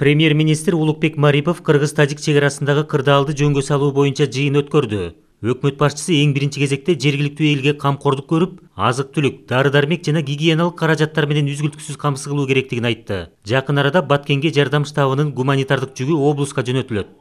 премьер министр улукбек марипов кыргыз тажик чек арасындагы кырдаалды жөнгө салуу боюнча жыйын өткөрдү өкмөт башчысы эң биринчи кезекте жергиликтүү элге камкордук көрүп азык түлүк дары дармек жана гигиеналык каражаттар менен үзгүлтүксүз камсыз кылуу керектигин айтты жакын арада баткенге жардам штабынын гуманитардык жүгү облуска жөнөтүлөт